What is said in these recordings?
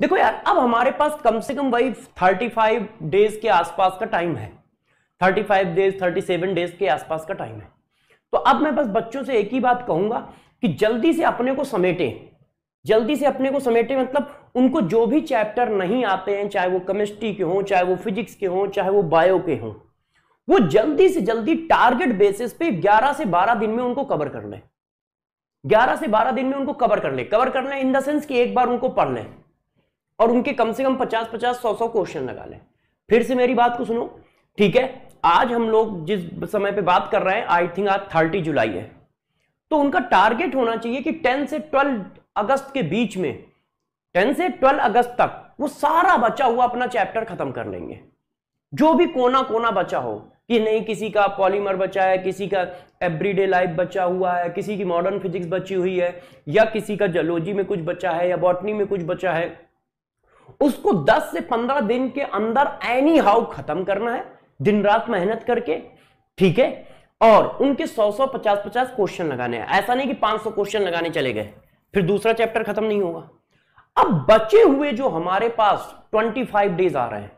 देखो यार अब हमारे पास कम से कम वही 35 डेज के आसपास का टाइम है 35 डेज 37 डेज के आसपास का टाइम है तो अब मैं बस बच्चों से एक ही बात कहूंगा कि जल्दी से अपने को समेटें जल्दी से अपने को समेटे मतलब उनको जो भी चैप्टर नहीं आते हैं चाहे वो केमिस्ट्री के हों चाहे वो फिजिक्स के हों चाहे वो बायो के हों वो जल्दी से जल्दी टारगेट बेसिस पे 11 से 12 दिन में उनको कवर कर लें 11 से 12 दिन में उनको कवर कर लें कवर कर लें इन द सेंस कि एक बार उनको पढ़ लें और उनके कम से कम पचास पचास सौ सौ क्वेश्चन लगा लें फिर से मेरी बात को सुनो ठीक है आज हम लोग जिस समय पे बात कर रहे हैं आई थिंक आज थर्टी जुलाई है तो उनका टारगेट होना चाहिए कि टेन से ट्वेल्व अगस्त के बीच में टेन से ट्वेल्व अगस्त तक वो सारा बचा हुआ अपना चैप्टर खत्म कर लेंगे जो भी कोना कोना बचा हो कि नहीं किसी का पॉलीमर बचा है किसी का एवरीडे लाइफ बचा हुआ है किसी की मॉडर्न फिजिक्स बची हुई है या किसी का जोलॉजी में कुछ बचा है या बॉटनी में कुछ बचा है उसको 10 से 15 दिन के अंदर एनी हाउ खत्म करना है दिन रात मेहनत करके ठीक है और उनके 100 सौ पचास पचास क्वेश्चन लगाने हैं ऐसा नहीं कि 500 क्वेश्चन लगाने चले गए फिर दूसरा चैप्टर खत्म नहीं होगा अब बचे हुए जो हमारे पास 25 डेज आ रहे हैं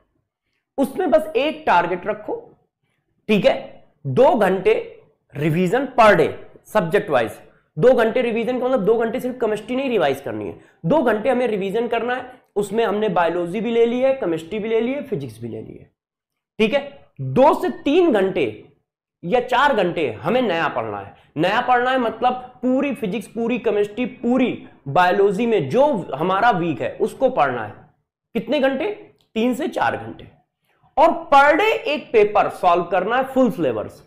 उसमें बस एक टारगेट रखो ठीक है दो घंटे revision per day subject wise दो घंटे रिवीजन का मतलब दो घंटे सिर्फ केमिस्ट्री नहीं रिवाइज करनी है दो घंटे हमें रिवीजन करना है उसमें हमने बायोलॉजी भी ले ली है केमिस्ट्री भी ले ली है फिजिक्स भी ले ली है ठीक है दो से तीन घंटे या चार घंटे हमें नया पढ़ना है नया पढ़ना है मतलब पूरी फिजिक्स पूरी केमिस्ट्री पूरी बायोलॉजी में जो हमारा वीक है उसको पढ़ना है कितने घंटे तीन से चार घंटे और पर डे एक पेपर सॉल्व करना है full syllabus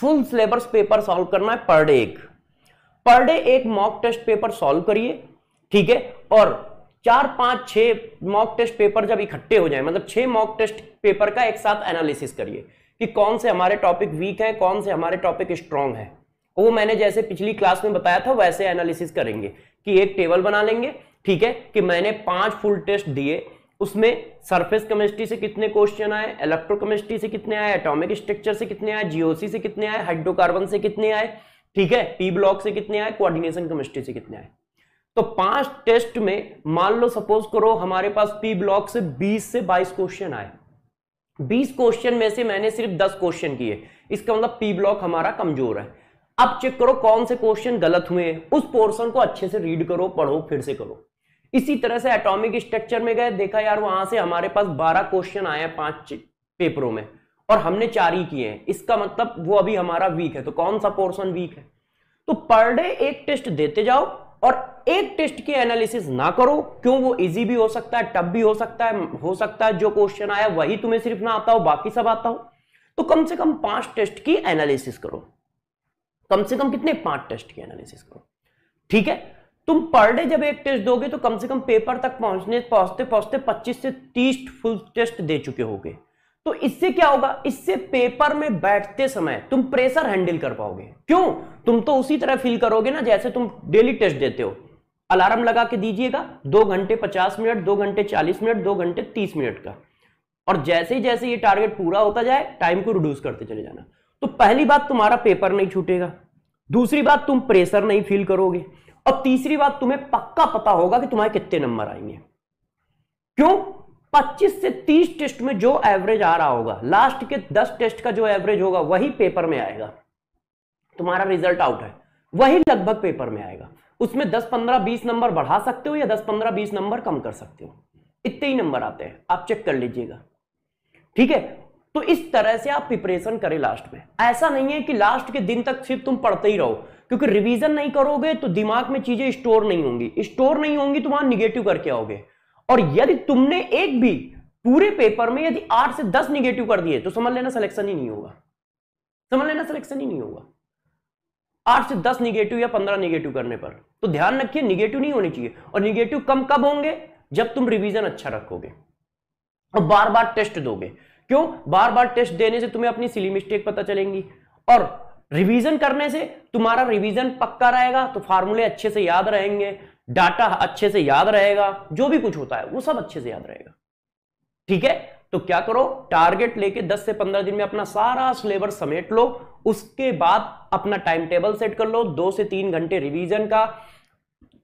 full syllabus paper solve करना है पर डे एक पर डे एक मॉक टेस्ट पेपर सॉल्व करिए ठीक है और चार पांच छह मॉक टेस्ट पेपर जब इकट्ठे हो जाए मतलब छह मॉक टेस्ट पेपर का एक साथ एनालिसिस करिए कि कौन से हमारे टॉपिक वीक है कौन से हमारे टॉपिक स्ट्रांग है वो मैंने जैसे पिछली क्लास में बताया था वैसे एनालिसिस करेंगे कि एक टेबल बना लेंगे ठीक है कि मैंने पांच फुल टेस्ट दिए उसमें सरफेस केमिस्ट्री से कितने क्वेश्चन आए इलेक्ट्रोकेमिस्ट्री से कितने आए एटॉमिक स्ट्रक्चर से कितने आए जीओसी से कितने आए हाइड्रोकार्बन से कितने आए ठीक है पी ब्लॉक से कितने आए कोऑर्डिनेशन केमिस्ट्री से कितने आए तो पांच टेस्ट में मान लो सपोज करो हमारे पास पी ब्लॉक से 20 से 22 क्वेश्चन आए 20 क्वेश्चन में से मैंने सिर्फ 10 क्वेश्चन किए इसका मतलब पी ब्लॉक हमारा कमजोर है अब चेक करो कौन से क्वेश्चन गलत हुए उस पोर्शन को अच्छे से रीड करो पढ़ो फिर से करो इसी तरह से एटॉमिक स्ट्रक्चर में गए देखा यार वहां से हमारे पास 12 क्वेश्चन आए हैं पांच पेपरों में और हमने चार ही किए हैं इसका मतलब वो अभी हमारा वीक है तो कौन सा पोर्सन वीक है तो पर डे एक टेस्ट देते जाओ और एक टेस्ट की एनालिसिस ना करो क्यों वो इजी भी हो सकता है टफ भी हो सकता है हो सकता है जो क्वेश्चन आया वही तुम्हें सिर्फ ना आता हो बाकी सब आता हो तो कम से कम पांच टेस्ट की एनालिसिस करो कम से कम कितने पांच टेस्ट की एनालिसिस करो ठीक है तुम पर डे जब एक टेस्ट दोगे तो कम से कम पेपर तक पहुंचने पहुंचते पहुंचते पच्चीस से तीस फुल टेस्ट दे चुके होगे तो इससे क्या होगा इससे पेपर में बैठते समय तुम प्रेशर हैंडल कर पाओगे क्यों तुम तो उसी तरह फील करोगे ना जैसे तुम डेली टेस्ट देते हो अलार्म लगा के दीजिएगा दो घंटे पचास मिनट दो घंटे चालीस मिनट दो घंटे तीस मिनट का और जैसे ही जैसे ये टारगेट पूरा होता जाए टाइम को रिड्यूस करते चले जाना तो पहली बात तुम्हारा पेपर नहीं छूटेगा दूसरी बात तुम प्रेशर नहीं फील करोगे और तीसरी बात तुम्हें पक्का पता होगा कि तुम्हारे कितने नंबर आएंगे क्यों 25 से 30 टेस्ट में जो एवरेज आ रहा होगा लास्ट के 10 टेस्ट का जो एवरेज होगा वही पेपर में आएगा तुम्हारा रिजल्ट आउट है वही लगभग पेपर में आएगा उसमें 10 15 20 नंबर बढ़ा सकते हो या 10 15 20 नंबर कम कर सकते हो इतने ही नंबर आते हैं आप चेक कर लीजिएगा ठीक है तो इस तरह से आप प्रिपरेशन करें लास्ट में ऐसा नहीं है कि लास्ट के दिन तक सिर्फ तुम पढ़ते ही रहो क्योंकि रिवीजन नहीं करोगे तो दिमाग में चीजें स्टोर नहीं होंगी स्टोर नहीं होंगी तो वहां निगेटिव करके आओगे और यदि तुमने एक भी पूरे पेपर में यदि आठ से दस निगेटिव कर दिए तो समझ लेना सिलेक्शन ही नहीं होगा समझ लेना सिलेक्शन ही नहीं होगा आठ से दस निगेटिव या पंद्रह निगेटिव करने पर तो ध्यान रखिए निगेटिव नहीं होनी चाहिए और निगेटिव कम कब होंगे जब तुम रिवीजन अच्छा रखोगे और बार बार टेस्ट दोगे क्यों बार बार टेस्ट देने से तुम्हें अपनी सिली मिस्टेक पता चलेंगी और रिवीजन करने से तुम्हारा रिवीजन पक्का रहेगा तो फार्मूले अच्छे से याद रहेंगे डाटा अच्छे से याद रहेगा जो भी कुछ होता है वो सब अच्छे से याद रहेगा ठीक है तो क्या करो टारगेट लेके 10 से 15 दिन में अपना सारा सिलेबस समेट लो उसके बाद अपना टाइम टेबल सेट कर लो दो से तीन घंटे रिवीजन का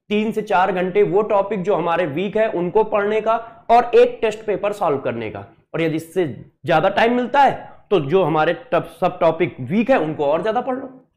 तीन से चार घंटे वो टॉपिक जो हमारे वीक है उनको पढ़ने का और एक टेस्ट पेपर सॉल्व करने का और यदि इससे ज्यादा टाइम मिलता है तो जो हमारे सब टॉपिक वीक है उनको और ज्यादा पढ़ लो